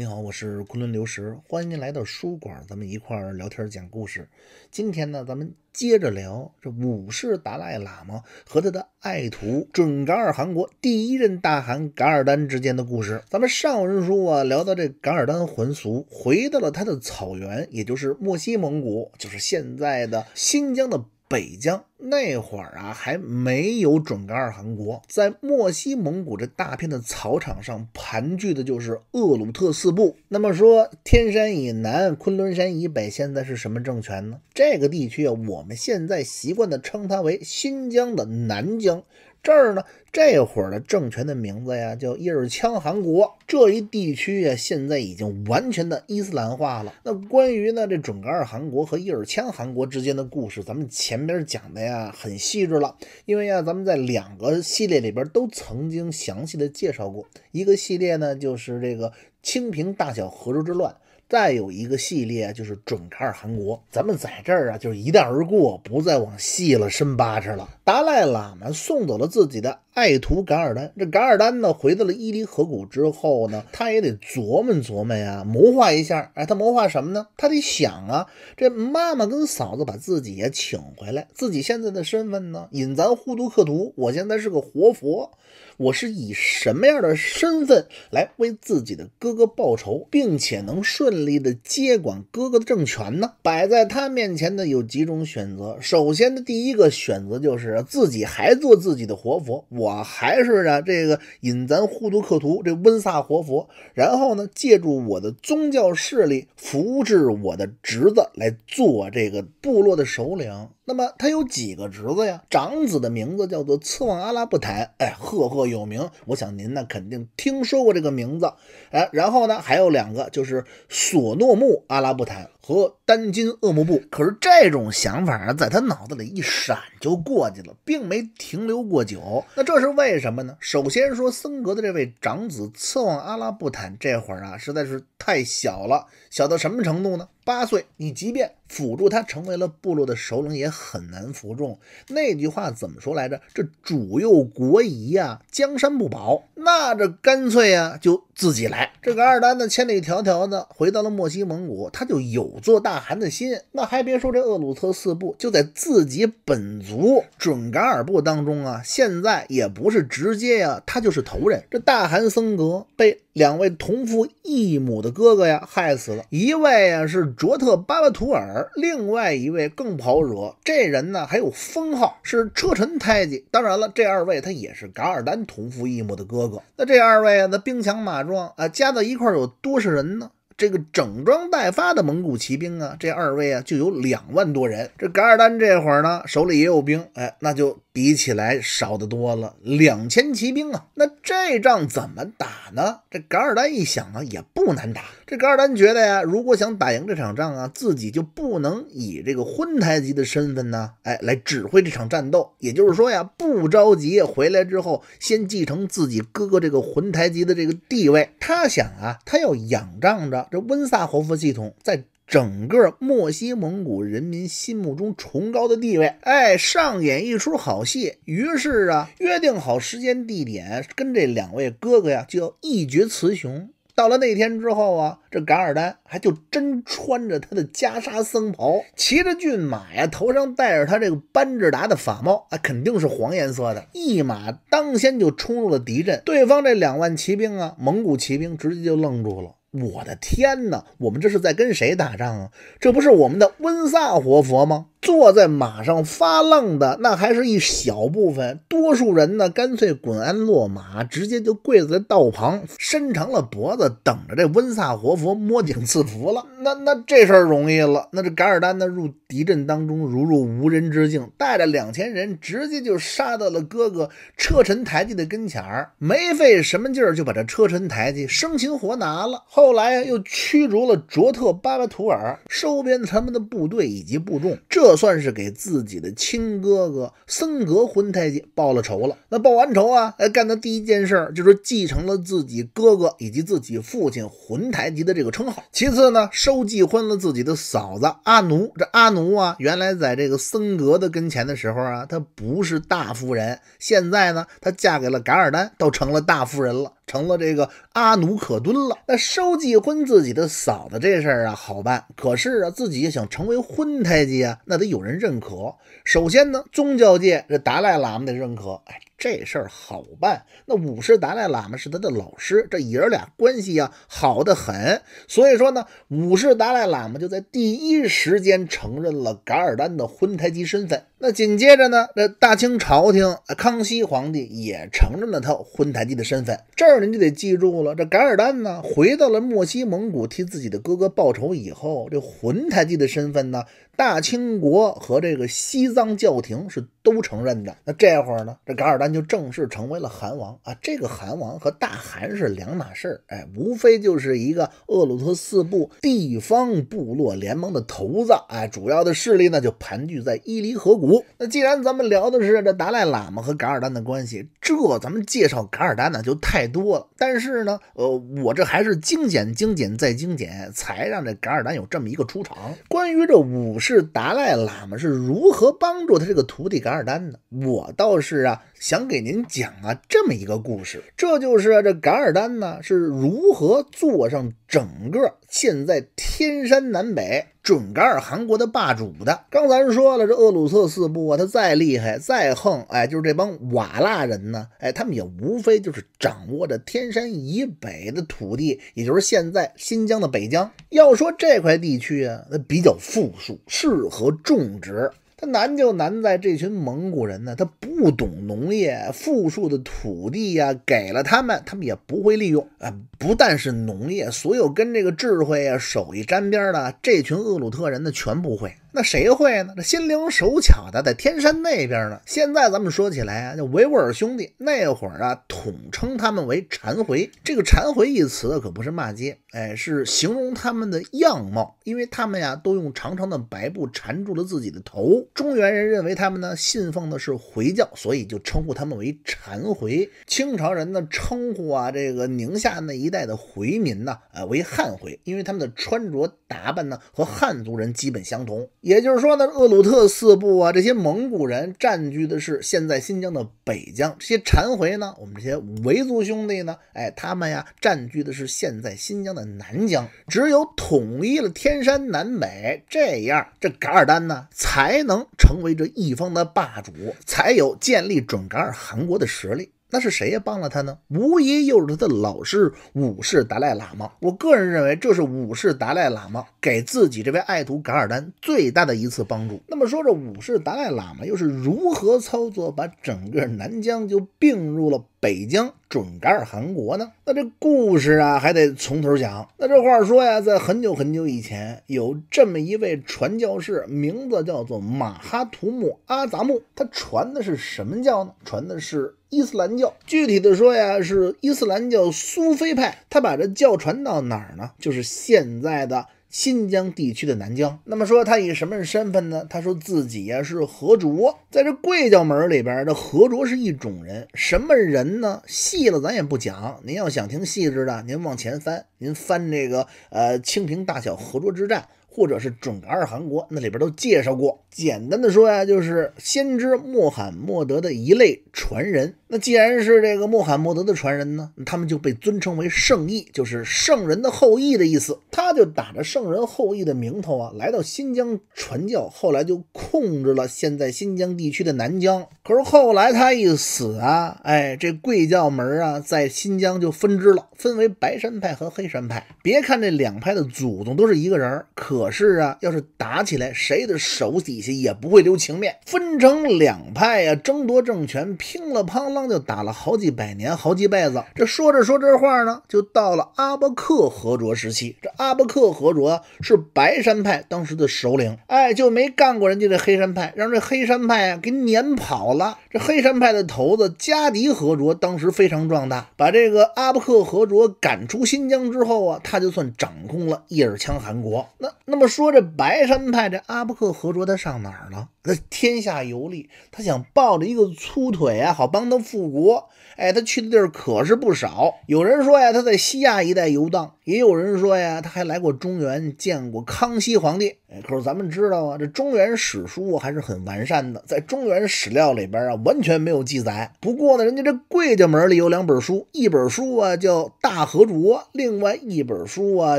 你好，我是昆仑刘石，欢迎您来到书馆，咱们一块儿聊天讲故事。今天呢，咱们接着聊这五世达赖喇嘛和他的爱徒准噶尔汗国第一任大汗噶尔丹之间的故事。咱们上文书啊聊到这，噶尔丹还俗，回到了他的草原，也就是墨西蒙古，就是现在的新疆的。北疆那会儿啊，还没有准噶尔汗国，在漠西蒙古这大片的草场上盘踞的就是厄鲁特四部。那么说，天山以南、昆仑山以北，现在是什么政权呢？这个地区啊，我们现在习惯的称它为新疆的南疆。这儿呢，这会儿的政权的名字呀，叫伊尔羌汗国。这一地区呀，现在已经完全的伊斯兰化了。那关于呢，这准噶尔汗国和伊尔羌汗国之间的故事，咱们前边讲的呀，很细致了。因为呀咱们在两个系列里边都曾经详细的介绍过。一个系列呢，就是这个清平大小和州之乱。再有一个系列就是准看韩国，咱们在这儿啊，就是一带而过，不再往细了深扒扯了。达赖喇嘛送走了自己的。爱徒噶尔丹，这噶尔丹呢，回到了伊犁河谷之后呢，他也得琢磨琢磨呀，谋划一下。哎，他谋划什么呢？他得想啊，这妈妈跟嫂子把自己也请回来，自己现在的身份呢？引咱呼图克图，我现在是个活佛，我是以什么样的身份来为自己的哥哥报仇，并且能顺利的接管哥哥的政权呢？摆在他面前的有几种选择。首先的第一个选择就是自己还做自己的活佛。我还是啊，这个引咱呼图克图这温萨活佛，然后呢，借助我的宗教势力扶植我的侄子来做这个部落的首领。那么他有几个侄子呀？长子的名字叫做次旺阿拉布坦，哎，赫赫有名，我想您呢肯定听说过这个名字，哎，然后呢还有两个就是索诺木阿拉布坦和丹金厄木布。可是这种想法在他脑子里一闪就过去了，并没停留过久。那这是为什么呢？首先说，森格的这位长子次旺阿拉布坦这会儿啊，实在是太小了，小到什么程度呢？八岁，你即便辅助他成为了部落的首领，也很难服众。那句话怎么说来着？这主幼国疑啊，江山不保。那这干脆啊，就自己来。这个二丹呢，千里迢迢的回到了墨西蒙古，他就有做大汗的心。那还别说，这厄鲁特四部就在自己本族准噶尔部当中啊，现在也不是直接呀，他就是头人。这大汗僧格被。两位同父异母的哥哥呀，害死了一位呀，是卓特巴巴图尔；另外一位更不好惹，这人呢还有封号，是车臣太记。当然了，这二位他也是噶尔丹同父异母的哥哥。那这二位啊，那兵强马壮啊，加在一块有多少人呢？这个整装待发的蒙古骑兵啊，这二位啊就有两万多人。这噶尔丹这会儿呢手里也有兵，哎，那就比起来少得多了，两千骑兵啊，那这仗怎么打呢？这噶尔丹一想啊，也不难打。这噶尔丹觉得呀，如果想打赢这场仗啊，自己就不能以这个浑台吉的身份呢，哎，来指挥这场战斗。也就是说呀，不着急回来之后，先继承自己哥哥这个浑台吉的这个地位。他想啊，他要仰仗着这温萨活佛系统在整个墨西蒙古人民心目中崇高的地位，哎，上演一出好戏。于是啊，约定好时间地点，跟这两位哥哥呀，就要一决雌雄。到了那天之后啊，这噶尔丹还就真穿着他的袈裟僧袍，骑着骏马呀，头上戴着他这个班智达的法帽，啊，肯定是黄颜色的，一马当先就冲入了敌阵。对方这两万骑兵啊，蒙古骑兵直接就愣住了。我的天哪，我们这是在跟谁打仗啊？这不是我们的温萨活佛吗？坐在马上发愣的那还是一小部分，多数人呢干脆滚鞍落马，直接就跪在道旁，伸长了脖子等着这温萨活佛摸顶赐福了。那那这事儿容易了，那这噶尔丹呢入敌阵当中如入无人之境，带着两千人直接就杀到了哥哥车臣台吉的跟前儿，没费什么劲儿就把这车臣台吉生擒活拿了。后来又驱逐了卓特巴巴图尔，收编他们的部队以及部众，这。这算是给自己的亲哥哥森格浑太极报了仇了。那报完仇啊，哎，干的第一件事就是继承了自己哥哥以及自己父亲浑太极的这个称号。其次呢，收继婚了自己的嫂子阿奴。这阿奴啊，原来在这个森格的跟前的时候啊，她不是大夫人。现在呢，她嫁给了噶尔丹，都成了大夫人了。成了这个阿努可敦了，那收继婚自己的嫂子这事儿啊好办，可是啊自己想成为婚太监啊，那得有人认可。首先呢，宗教界这达赖喇嘛得认可。哎。这事儿好办，那五世达赖喇嘛是他的老师，这爷儿俩关系呀好得很。所以说呢，五世达赖喇嘛就在第一时间承认了噶尔丹的混台吉身份。那紧接着呢，这大清朝廷康熙皇帝也承认了他混台吉的身份。这儿您就得记住了，这噶尔丹呢回到了墨西蒙古替自己的哥哥报仇以后，这混台吉的身份呢。大清国和这个西藏教廷是都承认的。那这会儿呢，这噶尔丹就正式成为了韩王啊。这个韩王和大汗是两码事儿，哎，无非就是一个鄂鲁特四部地方部落联盟的头子，哎，主要的势力呢就盘踞在伊犁河谷。那既然咱们聊的是这达赖喇嘛和噶尔丹的关系，这咱们介绍噶尔丹呢就太多了。但是呢，呃，我这还是精简、精简再精简，才让这噶尔丹有这么一个出场。关于这五。是达赖喇嘛是如何帮助他这个徒弟噶尔丹的？我倒是啊，想给您讲啊这么一个故事，这就是这噶尔丹呢是如何坐上整个现在天山南北准噶尔汗国的霸主的。刚才说了，这厄鲁特四部啊，他再厉害再横，哎，就是这帮瓦剌人呢，哎，他们也无非就是掌握着天山以北的土地，也就是现在新疆的北疆。要说这块地区啊，那比较富庶。适合种植，它难就难在这群蒙古人呢，他不懂农业，富庶的土地呀，给了他们，他们也不会利用。啊，不但是农业，所有跟这个智慧啊、手艺沾边的，这群鄂鲁特人呢，全不会。那谁会呢？这心灵手巧的在天山那边呢。现在咱们说起来啊，就维吾尔兄弟那会儿啊，统称他们为禅回。这个禅回一词可不是骂街，哎，是形容他们的样貌，因为他们呀都用长长的白布缠住了自己的头。中原人认为他们呢信奉的是回教，所以就称呼他们为禅回。清朝人呢称呼啊，这个宁夏那一带的回民呢，呃，为汉回，因为他们的穿着。打扮呢和汉族人基本相同，也就是说呢，鄂鲁特四部啊，这些蒙古人占据的是现在新疆的北疆；这些缠回呢，我们这些维族兄弟呢，哎，他们呀占据的是现在新疆的南疆。只有统一了天山南北，这样这噶尔丹呢才能成为这一方的霸主，才有建立准噶尔汗国的实力。那是谁呀帮了他呢？无疑又是他的老师五世达赖喇嘛。我个人认为，这是五世达赖喇嘛给自己这位爱徒噶尔丹最大的一次帮助。那么说，这五世达赖喇嘛又是如何操作，把整个南疆就并入了？北疆准噶尔汗国呢？那这故事啊，还得从头讲。那这话说呀，在很久很久以前，有这么一位传教士，名字叫做马哈图木阿杂木。他传的是什么教呢？传的是伊斯兰教。具体的说呀，是伊斯兰教苏菲派。他把这教传到哪儿呢？就是现在的。新疆地区的南疆，那么说他以什么身份呢？他说自己呀是和卓，在这贵教门里边，这和卓是一种人，什么人呢？细了咱也不讲，您要想听细致的，您往前翻，您翻这个呃《清平大小和卓之战》。或者是准噶尔汗国那里边都介绍过。简单的说呀，就是先知穆罕默德的一类传人。那既然是这个穆罕默德的传人呢，他们就被尊称为圣裔，就是圣人的后裔的意思。他就打着圣人后裔的名头啊，来到新疆传教，后来就控制了现在新疆地区的南疆。可是后来他一死啊，哎，这贵教门啊，在新疆就分支了，分为白山派和黑山派。别看这两派的祖宗都是一个人可。是啊，要是打起来，谁的手底下也不会留情面，分成两派呀，争夺政权，乒了乓啷就打了好几百年，好几辈子。这说着说这话呢，就到了阿巴克和卓时期。这阿巴克和卓是白山派当时的首领，哎，就没干过人家这黑山派，让这黑山派啊给撵跑了。这黑山派的头子加迪和卓当时非常壮大，把这个阿巴克和卓赶出新疆之后啊，他就算掌控了叶尔羌汗国。那。那么说这白山派这阿布克合卓他上哪儿了？那天下游历，他想抱着一个粗腿啊，好帮他复国。哎，他去的地儿可是不少。有人说呀，他在西亚一带游荡。也有人说呀，他还来过中原，见过康熙皇帝。可是咱们知道啊，这中原史书还是很完善的，在中原史料里边啊，完全没有记载。不过呢，人家这桂家门里有两本书，一本书啊叫《大和卓》，另外一本书啊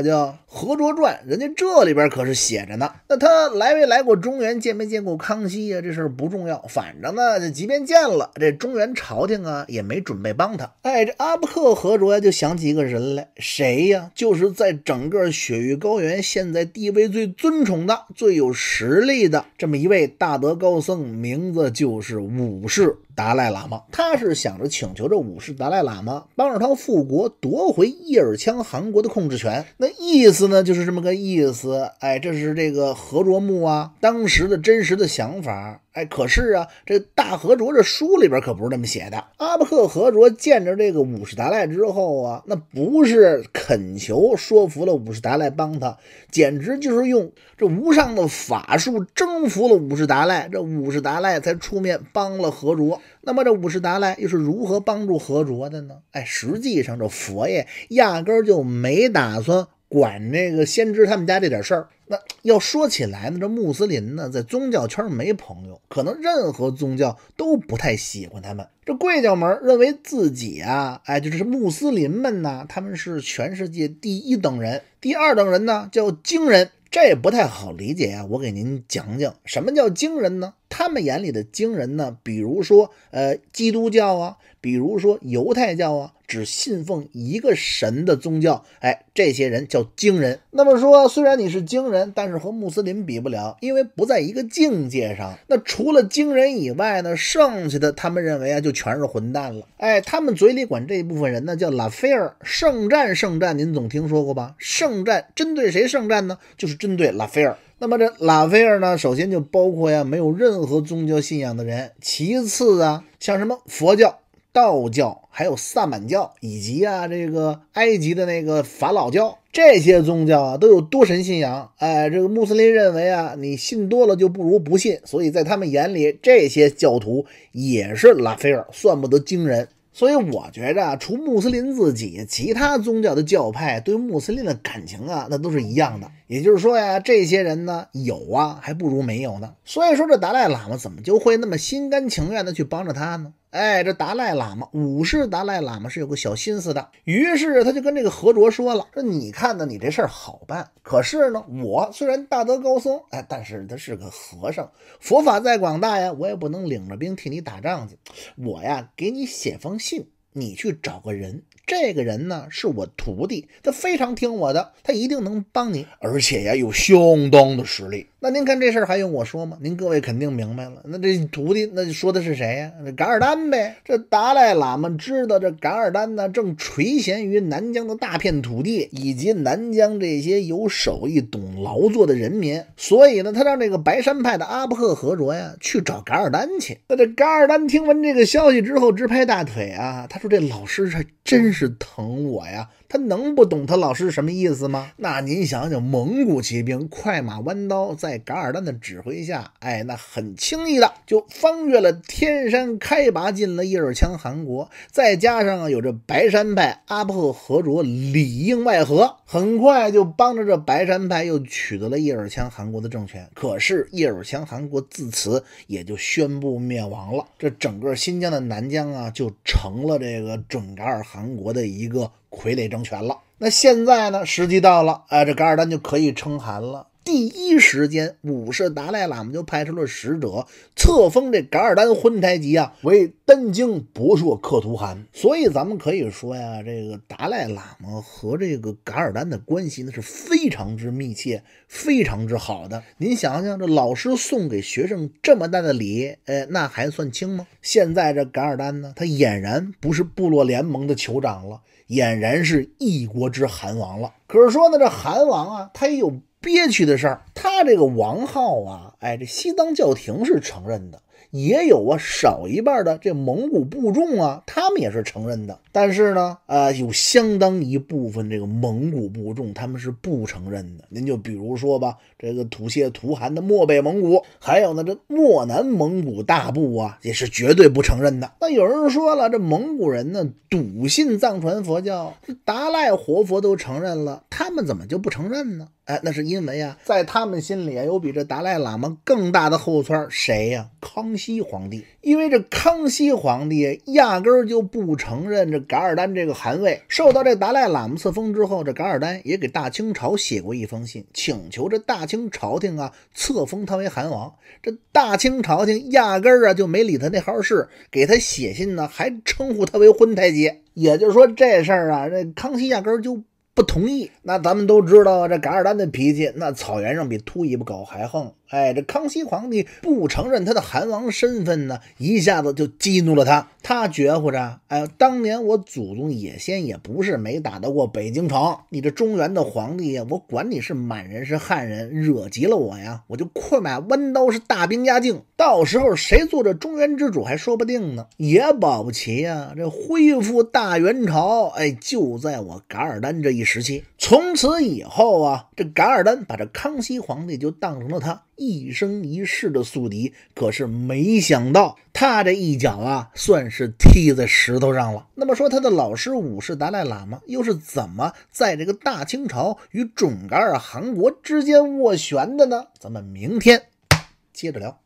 叫《和卓传》。人家这里边可是写着呢。那他来没来过中原，见没见过康熙呀？这事儿不重要。反正呢，即便见了，这中原朝廷啊也没准备帮他。哎，这阿布克和卓呀，就想起一个人来，谁呀？就是在整个雪域高原，现在地位最尊崇的、最有实力的这么一位大德高僧，名字就是五世。达赖喇嘛，他是想着请求这武士达赖喇嘛帮着他复国，夺回叶尔羌汗国的控制权。那意思呢，就是这么个意思。哎，这是这个何卓木啊，当时的真实的想法。哎，可是啊，这大和卓这书里边可不是这么写的。阿布克和卓见着这个武士达赖之后啊，那不是恳求说服了武士达赖帮他，简直就是用这无上的法术征服了武士达赖，这武士达赖才出面帮了和卓。那么这五世达赖又是如何帮助何卓的呢？哎，实际上这佛爷压根儿就没打算管那个先知他们家这点事儿。那要说起来呢，这穆斯林呢，在宗教圈儿没朋友，可能任何宗教都不太喜欢他们。这贵教门认为自己啊，哎，就是穆斯林们呢，他们是全世界第一等人，第二等人呢叫经人。这也不太好理解啊，我给您讲讲什么叫“惊人”呢？他们眼里的“惊人”呢，比如说，呃，基督教啊，比如说犹太教啊。只信奉一个神的宗教，哎，这些人叫惊人。那么说，虽然你是惊人，但是和穆斯林比不了，因为不在一个境界上。那除了惊人以外呢，剩下的他们认为啊，就全是混蛋了。哎，他们嘴里管这一部分人呢叫拉斐尔。圣战，圣战，您总听说过吧？圣战针对谁？圣战呢？就是针对拉斐尔。那么这拉斐尔呢，首先就包括呀没有任何宗教信仰的人，其次啊，像什么佛教。道教还有萨满教，以及啊这个埃及的那个法老教，这些宗教啊都有多神信仰。哎，这个穆斯林认为啊，你信多了就不如不信，所以在他们眼里，这些教徒也是拉斐尔算不得惊人。所以，我觉着啊，除穆斯林自己，其他宗教的教派对穆斯林的感情啊，那都是一样的。也就是说呀，这些人呢有啊，还不如没有呢。所以说，这达赖喇嘛怎么就会那么心甘情愿的去帮着他呢？哎，这达赖喇嘛五世达赖喇嘛是有个小心思的，于是他就跟这个何卓说了：“说你看呢，你这事儿好办。可是呢，我虽然大德高僧，哎，但是他是个和尚，佛法再广大呀，我也不能领着兵替你打仗去。我呀，给你写封信，你去找个人，这个人呢是我徒弟，他非常听我的，他一定能帮你，而且呀有相当的实力。”那您看这事儿还用我说吗？您各位肯定明白了。那这徒弟，那就说的是谁呀？那噶尔丹呗。这达赖喇嘛知道这噶尔丹呢，正垂涎于南疆的大片土地以及南疆这些有手艺、懂劳作的人民，所以呢，他让这个白山派的阿布克和卓呀去找噶尔丹去。那这噶尔丹听闻这个消息之后，直拍大腿啊！他说：“这老师还真是疼我呀！他能不懂他老师什么意思吗？”那您想想，蒙古骑兵快马弯刀在。在噶尔丹的指挥下，哎，那很轻易的就翻越了天山，开拔进了叶尔羌汗国。再加上有这白山派阿布哈合卓里应外合，很快就帮着这白山派又取得了叶尔羌汗国的政权。可是叶尔羌汗国自此也就宣布灭亡了。这整个新疆的南疆啊，就成了这个准噶尔汗国的一个傀儡政权了。那现在呢，时机到了，哎，这噶尔丹就可以称汗了。第一时间，五世达赖喇嘛就派出了使者，册封这噶尔丹珲台吉啊为丹经博硕克图汗。所以咱们可以说呀，这个达赖喇嘛和这个噶尔丹的关系那是非常之密切，非常之好的。您想想，这老师送给学生这么大的礼，哎，那还算轻吗？现在这噶尔丹呢，他俨然不是部落联盟的酋长了，俨然是一国之汗王了。可是说呢，这汗王啊，他也有。憋屈的事儿，他这个王浩啊，哎，这西藏教廷是承认的。也有啊，少一半的这蒙古部众啊，他们也是承认的。但是呢，呃，有相当一部分这个蒙古部众，他们是不承认的。您就比如说吧，这个土谢图汗的漠北蒙古，还有呢这漠南蒙古大部啊，也是绝对不承认的。那有人说了，这蒙古人呢笃信藏传佛教，达赖活佛都承认了，他们怎么就不承认呢？哎，那是因为呀，在他们心里啊，有比这达赖喇嘛更大的后村，谁呀？康。康熙皇帝，因为这康熙皇帝压根儿就不承认这噶尔丹这个汗位。受到这达赖喇嘛册封之后，这噶尔丹也给大清朝写过一封信，请求这大清朝廷啊册封他为汗王。这大清朝廷压根儿啊就没理他那号事，给他写信呢还称呼他为昏太监。也就是说，这事儿啊，这康熙压根儿就不同意。那咱们都知道，这噶尔丹的脾气，那草原上比秃尾巴狗还横。哎，这康熙皇帝不承认他的韩王身份呢，一下子就激怒了他。他绝乎着：“哎，当年我祖宗也先也不是没打得过北京城。你这中原的皇帝呀，我管你是满人是汉人，惹急了我呀，我就快马弯刀，是大兵压境。到时候谁做这中原之主还说不定呢，也保不齐啊。这恢复大元朝，哎，就在我噶尔丹这一时期。从此以后啊，这噶尔丹把这康熙皇帝就当成了他。”一生一世的宿敌，可是没想到他这一脚啊，算是踢在石头上了。那么说，他的老师五世达赖喇嘛又是怎么在这个大清朝与准噶尔汗国之间斡旋的呢？咱们明天接着聊。